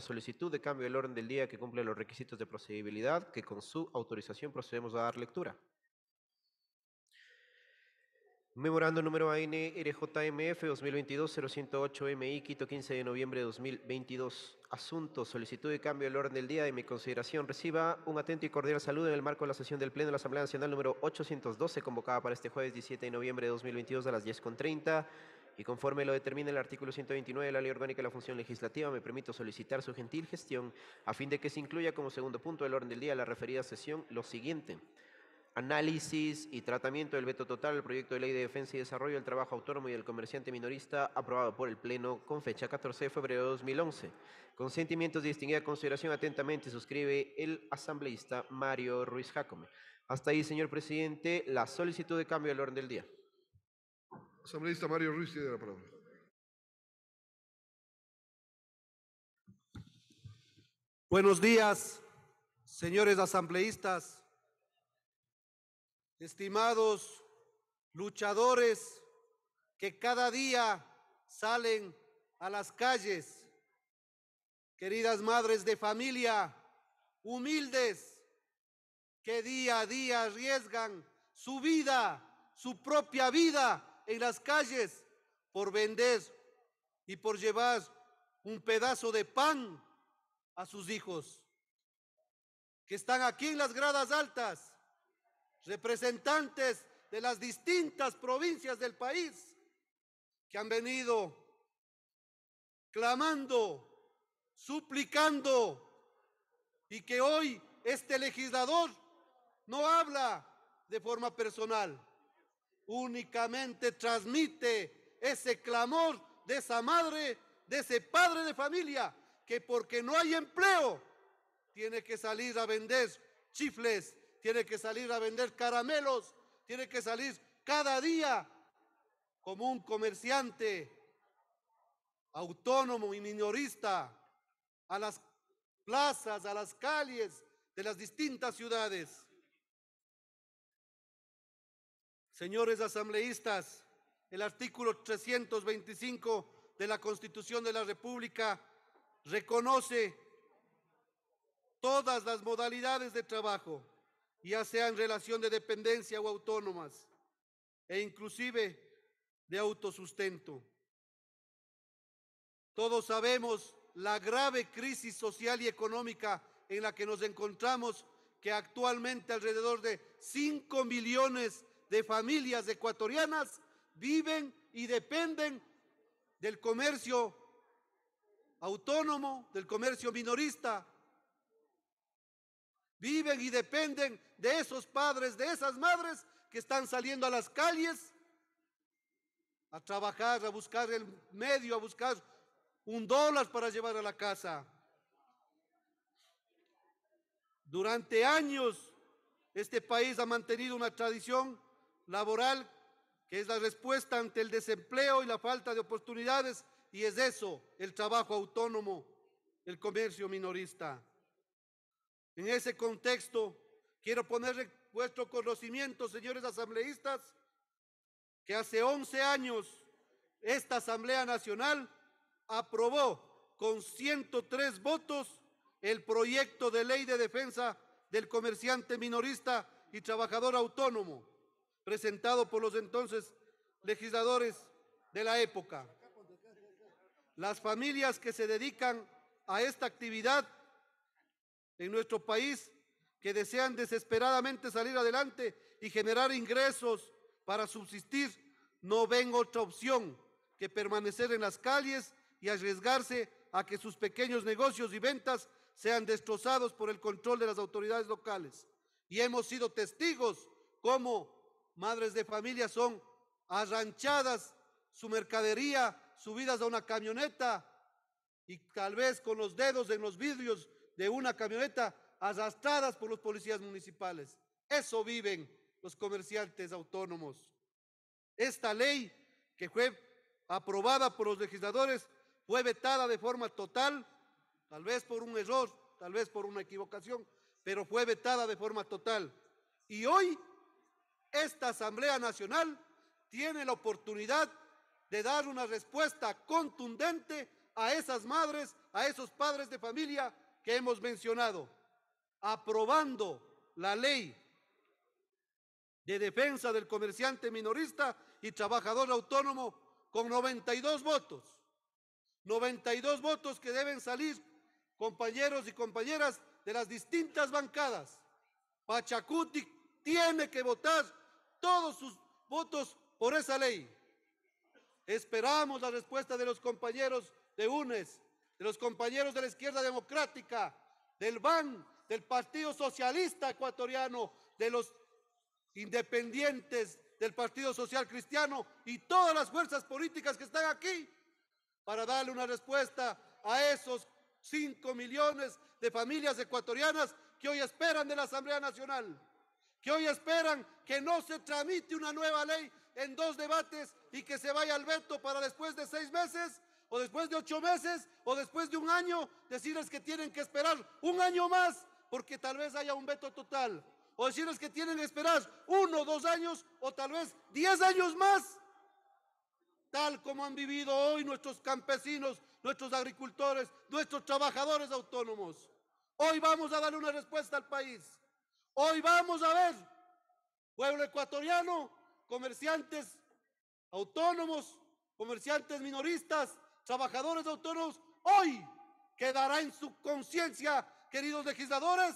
solicitud de cambio del orden del día que cumple los requisitos de procedibilidad, que con su autorización procedemos a dar lectura. Memorando número ANRJMF 2022-0108MI, Quito 15 de noviembre de 2022. Asunto, solicitud de cambio del orden del día de mi consideración. Reciba un atento y cordial saludo en el marco de la sesión del Pleno de la Asamblea Nacional número 812, convocada para este jueves 17 de noviembre de 2022 a las 10.30 y conforme lo determina el artículo 129 de la Ley Orgánica de la Función Legislativa, me permito solicitar su gentil gestión a fin de que se incluya como segundo punto del orden del día la referida sesión lo siguiente. Análisis y tratamiento del veto total al proyecto de ley de defensa y desarrollo del trabajo autónomo y del comerciante minorista aprobado por el Pleno con fecha 14 de febrero de 2011. Con sentimientos de distinguida consideración atentamente suscribe el asambleísta Mario Ruiz Jacome. Hasta ahí, señor presidente, la solicitud de cambio del orden del día. Asambleísta Mario Ruiz tiene la palabra. Buenos días, señores asambleístas, estimados luchadores que cada día salen a las calles, queridas madres de familia, humildes, que día a día arriesgan su vida, su propia vida en las calles por vender y por llevar un pedazo de pan a sus hijos, que están aquí en las gradas altas, representantes de las distintas provincias del país, que han venido clamando, suplicando, y que hoy este legislador no habla de forma personal, únicamente transmite ese clamor de esa madre, de ese padre de familia, que porque no hay empleo, tiene que salir a vender chifles, tiene que salir a vender caramelos, tiene que salir cada día como un comerciante autónomo y minorista a las plazas, a las calles de las distintas ciudades. Señores asambleístas, el artículo 325 de la Constitución de la República reconoce todas las modalidades de trabajo, ya sea en relación de dependencia o autónomas, e inclusive de autosustento. Todos sabemos la grave crisis social y económica en la que nos encontramos, que actualmente alrededor de 5 millones de de familias ecuatorianas viven y dependen del comercio autónomo, del comercio minorista. Viven y dependen de esos padres, de esas madres que están saliendo a las calles a trabajar, a buscar el medio, a buscar un dólar para llevar a la casa. Durante años este país ha mantenido una tradición laboral, que es la respuesta ante el desempleo y la falta de oportunidades, y es eso, el trabajo autónomo, el comercio minorista. En ese contexto, quiero poner vuestro conocimiento, señores asambleístas, que hace 11 años esta Asamblea Nacional aprobó con 103 votos el proyecto de ley de defensa del comerciante minorista y trabajador autónomo, presentado por los entonces legisladores de la época. Las familias que se dedican a esta actividad en nuestro país, que desean desesperadamente salir adelante y generar ingresos para subsistir, no ven otra opción que permanecer en las calles y arriesgarse a que sus pequeños negocios y ventas sean destrozados por el control de las autoridades locales. Y hemos sido testigos cómo madres de familia son arranchadas su mercadería, subidas a una camioneta y tal vez con los dedos en los vidrios de una camioneta arrastradas por los policías municipales. Eso viven los comerciantes autónomos. Esta ley que fue aprobada por los legisladores fue vetada de forma total, tal vez por un error, tal vez por una equivocación, pero fue vetada de forma total. Y hoy esta Asamblea Nacional tiene la oportunidad de dar una respuesta contundente a esas madres, a esos padres de familia que hemos mencionado, aprobando la ley de defensa del comerciante minorista y trabajador autónomo con 92 votos. 92 votos que deben salir, compañeros y compañeras de las distintas bancadas. Pachacuti tiene que votar todos sus votos por esa ley. Esperamos la respuesta de los compañeros de UNES, de los compañeros de la izquierda democrática, del BAN, del Partido Socialista Ecuatoriano, de los independientes, del Partido Social Cristiano y todas las fuerzas políticas que están aquí para darle una respuesta a esos 5 millones de familias ecuatorianas que hoy esperan de la Asamblea Nacional que hoy esperan que no se tramite una nueva ley en dos debates y que se vaya al veto para después de seis meses o después de ocho meses o después de un año decirles que tienen que esperar un año más porque tal vez haya un veto total o decirles que tienen que esperar uno, dos años o tal vez diez años más tal como han vivido hoy nuestros campesinos, nuestros agricultores, nuestros trabajadores autónomos. Hoy vamos a darle una respuesta al país. Hoy vamos a ver, pueblo ecuatoriano, comerciantes autónomos, comerciantes minoristas, trabajadores autónomos, hoy quedará en su conciencia, queridos legisladores,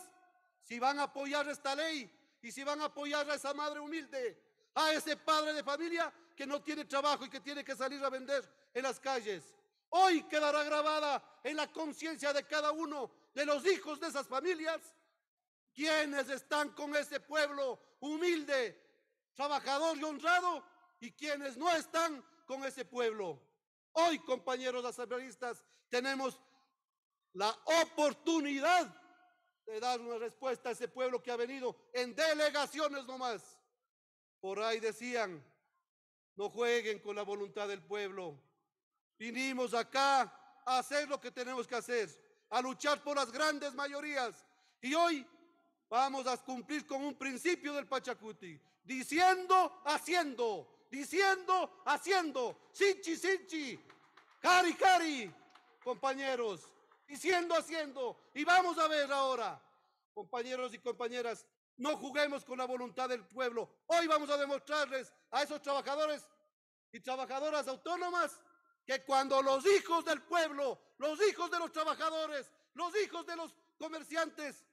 si van a apoyar esta ley y si van a apoyar a esa madre humilde, a ese padre de familia que no tiene trabajo y que tiene que salir a vender en las calles. Hoy quedará grabada en la conciencia de cada uno de los hijos de esas familias ¿Quiénes están con ese pueblo humilde, trabajador y honrado? ¿Y quiénes no están con ese pueblo? Hoy, compañeros asambleístas, tenemos la oportunidad de dar una respuesta a ese pueblo que ha venido en delegaciones nomás. Por ahí decían, no jueguen con la voluntad del pueblo. Vinimos acá a hacer lo que tenemos que hacer, a luchar por las grandes mayorías. Y hoy Vamos a cumplir con un principio del Pachacuti. Diciendo, haciendo. Diciendo, haciendo. Sinchi, sinchi. Cari, cari. Compañeros. Diciendo, haciendo. Y vamos a ver ahora. Compañeros y compañeras, no juguemos con la voluntad del pueblo. Hoy vamos a demostrarles a esos trabajadores y trabajadoras autónomas que cuando los hijos del pueblo, los hijos de los trabajadores, los hijos de los comerciantes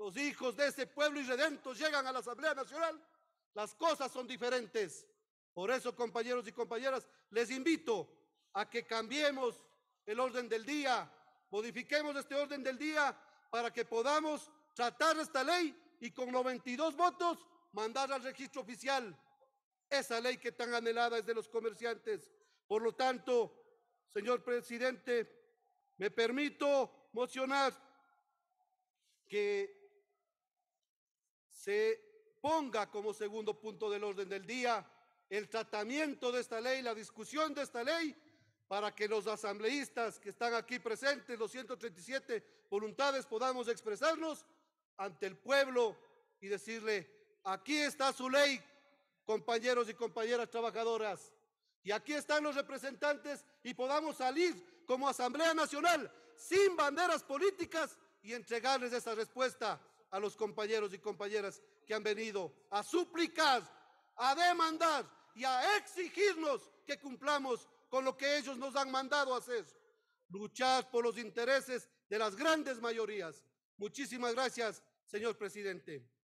los hijos de ese pueblo redentos llegan a la Asamblea Nacional, las cosas son diferentes. Por eso, compañeros y compañeras, les invito a que cambiemos el orden del día, modifiquemos este orden del día para que podamos tratar esta ley y con 92 votos mandar al registro oficial esa ley que tan anhelada es de los comerciantes. Por lo tanto, señor presidente, me permito mocionar que se ponga como segundo punto del orden del día el tratamiento de esta ley, la discusión de esta ley, para que los asambleístas que están aquí presentes, los 137 voluntades, podamos expresarnos ante el pueblo y decirle, aquí está su ley, compañeros y compañeras trabajadoras, y aquí están los representantes y podamos salir como Asamblea Nacional sin banderas políticas y entregarles esa respuesta a los compañeros y compañeras que han venido a suplicar, a demandar y a exigirnos que cumplamos con lo que ellos nos han mandado hacer. Luchar por los intereses de las grandes mayorías. Muchísimas gracias, señor presidente.